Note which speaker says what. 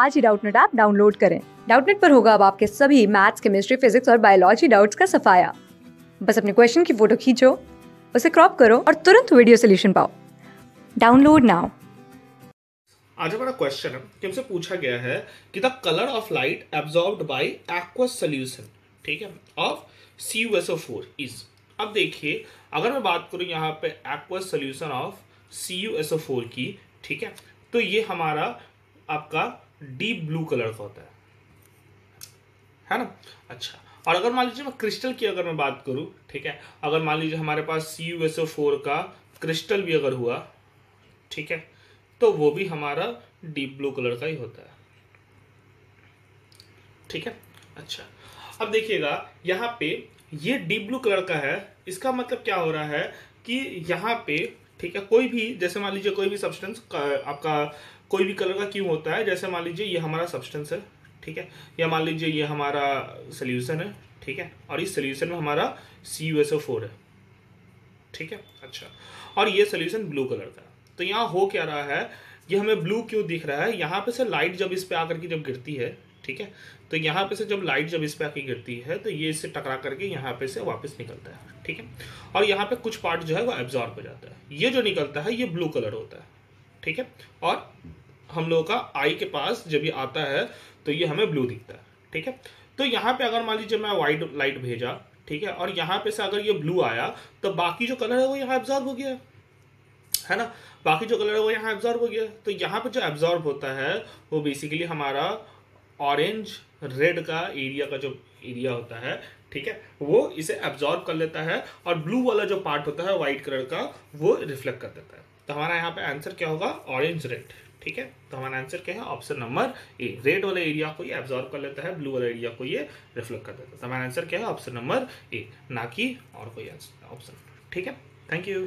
Speaker 1: आज ही Doubtnut app download करें डाउटनेट पर होगा अब आपके सभी मैथ्स केमिस्ट्री फिजिक्स और बायोलॉजी डाउट्स का सफाया बस अपने क्वेश्चन की फोटो खींचो उसे क्रॉप करो और तुरंत वीडियो सोल्यूशन पाओ डाउनलोड नाउ
Speaker 2: आज हमारा क्वेश्चन है कि हमसे पूछा गया है कि the colour of light absorb by aqueous solution ठीक है of C U S O four is अब देखिए अगर मैं बात करूं यहाँ पे aqueous solution of C U S O four की ठीक है तो ये हमारा आपका डीप ब्लू कलर का होता है है ना अच्छा और अगर मान लीजिए मैं क्रिस्टल की अगर मैं बात करूं ठीक है अगर मान लीजिए हमारे पास C U S O four का क्रिस्टल भी अगर हुआ ठीक है तो वो भी हमारा डीप ब्लू कलर का ही होता है ठीक है अच्छा अब देखिएगा यहाँ पे ये डीप ब्लू कलर का है इसका मतलब क्या हो रहा है कि यहाँ पे ठीक है कोई भी जैसे मान लीजिए कोई भी सब्सटेंस आपका कोई भी कलर का क्यों होता है जैसे मान लीजिए ये हमारा सब्सटेंस है ठीक है या मान लीजिए ये हमारा सोल्यूशन है ठीक है और इस सोल्यूशन में हमारा C U S O four है ठीक है अच्छा और ये सोल्यूशन ब्लू कलर का तो यहाँ हो क्या रहा है ये हमें ब्लू क्यों दिख रहा है यहाँ पे से लाइट जब इस पे आकर के जब गिरती है ठीक है तो यहाँ पे से जब लाइट जब इस पे आके गिरती है तो ये इससे टकरा करके यहाँ पे से वापस निकलता है ठीक है और यहाँ पे कुछ पार्ट जो है वो एब्जॉर्ब हो जाता है ये जो निकलता है ये ब्लू कलर होता है ठीक है और हम लोगों का आई के पास जब ये आता है तो ये हमें ब्लू दिखता है ठीक है तो यहाँ पे अगर मान लीजिए मैं वाइट लाइट भेजा ठीक है और यहाँ पे से अगर ये ब्लू आया तो बाकी जो कलर है वो यहाँ एब्जॉर्ब हो गया है ना बाकी जो कलर है वो यहाँ एब्जॉर्ब हो गया तो यहाँ पर जो एब्जॉर्ब होता है वो बेसिकली हमारा ऑरेंज रेड का एरिया का जो एरिया होता है ठीक है वो इसे एब्जॉर्ब कर लेता है और ब्लू वाला जो पार्ट होता है वाइट कलर का वो रिफ्लेक्ट कर देता है तो हमारा यहाँ पे आंसर क्या होगा ऑरेंज रेड ठीक है तो हमारा आंसर क्या है ऑप्शन नंबर ए रेड वाले एरिया को ये एब्जॉर्ब कर लेता है ब्लू वाले एरिया को ये रिफ्लेक्ट कर देता है तो हमारा आंसर क्या है ऑप्शन नंबर ए ना कि और कोई आंसर ऑप्शन ठीक है थैंक यू